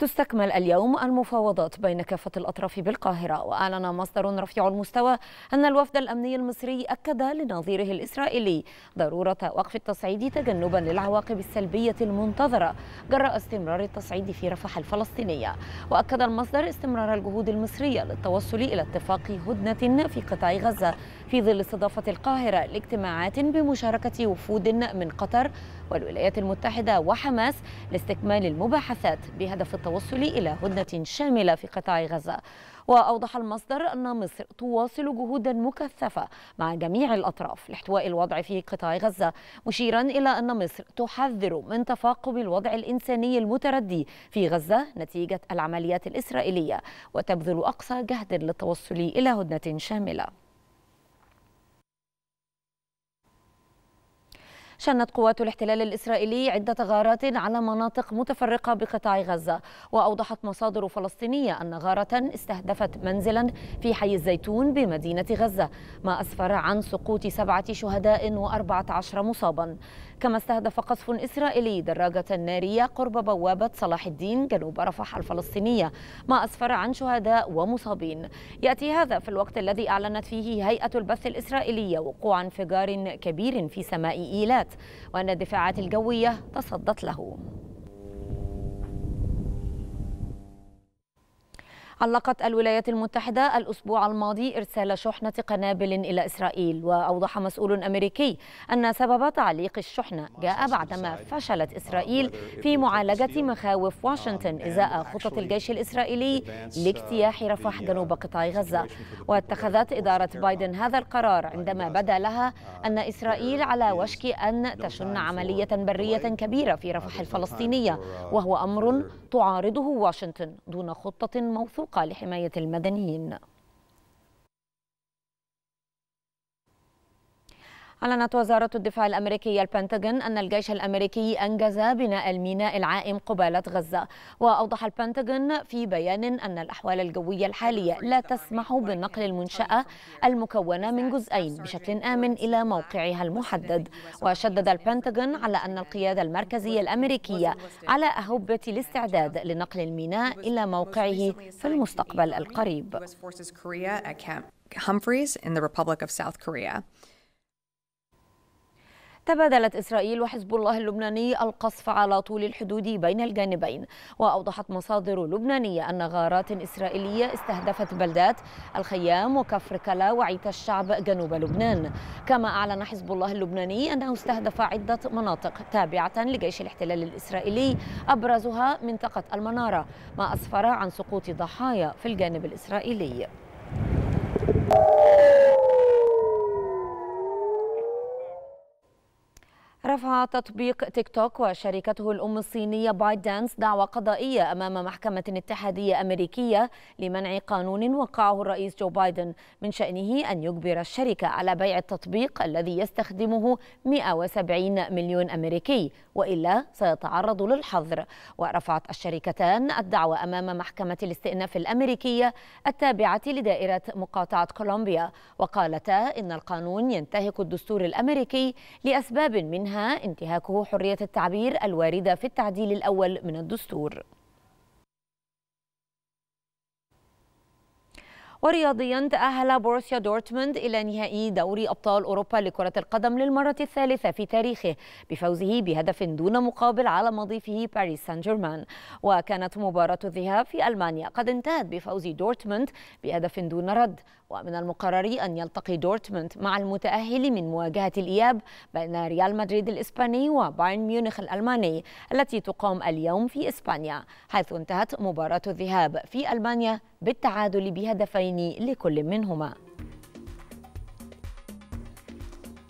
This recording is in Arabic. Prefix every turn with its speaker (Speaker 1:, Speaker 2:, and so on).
Speaker 1: تستكمل اليوم المفاوضات بين كافة الأطراف بالقاهرة وأعلن مصدر رفيع المستوى أن الوفد الأمني المصري أكد لنظيره الإسرائيلي ضرورة وقف التصعيد تجنبا للعواقب السلبية المنتظرة جراء استمرار التصعيد في رفح الفلسطينية وأكد المصدر استمرار الجهود المصرية للتوصل إلى اتفاق هدنة في قطاع غزة في ظل استضافة القاهرة لاجتماعات بمشاركة وفود من قطر والولايات المتحدة وحماس لاستكمال المباحثات بهدف التوصل إلى هدنة شاملة في قطاع غزة وأوضح المصدر أن مصر تواصل جهودا مكثفة مع جميع الأطراف لاحتواء الوضع في قطاع غزة مشيرا إلى أن مصر تحذر من تفاقم الوضع الإنساني المتردي في غزة نتيجة العمليات الإسرائيلية وتبذل أقصى جهد للتوصل إلى هدنة شاملة شنت قوات الاحتلال الإسرائيلي عدة غارات على مناطق متفرقة بقطاع غزة وأوضحت مصادر فلسطينية أن غارة استهدفت منزلا في حي الزيتون بمدينة غزة ما أسفر عن سقوط سبعة شهداء واربعه عشر مصابا كما استهدف قصف إسرائيلي دراجة نارية قرب بوابة صلاح الدين جنوب رفح الفلسطينية ما أسفر عن شهداء ومصابين يأتي هذا في الوقت الذي أعلنت فيه هيئة البث الإسرائيلية وقوع انفجار كبير في سماء إيلات وأن الدفاعات الجوية تصدت له علقت الولايات المتحدة الأسبوع الماضي إرسال شحنة قنابل إلى إسرائيل وأوضح مسؤول أمريكي أن سبب تعليق الشحنة جاء بعدما فشلت إسرائيل في معالجة مخاوف واشنطن إزاء خطط الجيش الإسرائيلي لاجتياح رفح جنوب قطاع غزة واتخذت إدارة بايدن هذا القرار عندما بدا لها أن إسرائيل على وشك أن تشن عملية برية كبيرة في رفح الفلسطينية وهو أمر تعارضه واشنطن دون خطة موثوقة الطرق لحماية المدنيين أعلنت وزارة الدفاع الأمريكية البنتاغون أن الجيش الأمريكي أنجز بناء الميناء العائم قبالة غزة وأوضح البنتاغون في بيان أن الأحوال الجوية الحالية لا تسمح بنقل المنشأة المكونة من جزئين بشكل آمن إلى موقعها المحدد وشدد البنتاغون على أن القيادة المركزية الأمريكية على أهبة الاستعداد لنقل الميناء إلى موقعه في المستقبل القريب. Humphreys in the Republic of South Korea. تبادلت إسرائيل وحزب الله اللبناني القصف على طول الحدود بين الجانبين وأوضحت مصادر لبنانية أن غارات إسرائيلية استهدفت بلدات الخيام وكفر كلا وعيت الشعب جنوب لبنان كما أعلن حزب الله اللبناني أنه استهدف عدة مناطق تابعة لجيش الاحتلال الإسرائيلي أبرزها منطقة المنارة ما أسفر عن سقوط ضحايا في الجانب الإسرائيلي رفع تطبيق تيك توك وشركته الأم الصينية بايت دانس دعوى قضائية أمام محكمة اتحادية أمريكية لمنع قانون وقعه الرئيس جو بايدن من شأنه أن يجبر الشركة على بيع التطبيق الذي يستخدمه 170 مليون أمريكي وإلا سيتعرض للحظر ورفعت الشركتان الدعوى أمام محكمة الاستئناف الأمريكية التابعة لدائرة مقاطعة كولومبيا وقالتا إن القانون ينتهك الدستور الأمريكي لأسباب منها منها انتهاكه حرية التعبير الواردة في التعديل الأول من الدستور ورياضيا تأهل بوروسيا دورتموند إلى نهائي دوري أبطال أوروبا لكرة القدم للمرة الثالثة في تاريخه بفوزه بهدف دون مقابل على مضيفه باريس سان جيرمان وكانت مباراة الذهاب في ألمانيا قد انتهت بفوز دورتموند بهدف دون رد ومن المقرر أن يلتقي دورتموند مع المتأهل من مواجهة الإياب بين ريال مدريد الإسباني وبايرن ميونخ الألماني التي تقام اليوم في إسبانيا حيث انتهت مباراة الذهاب في ألمانيا بالتعادل بهدفين ركعتين لكل منهما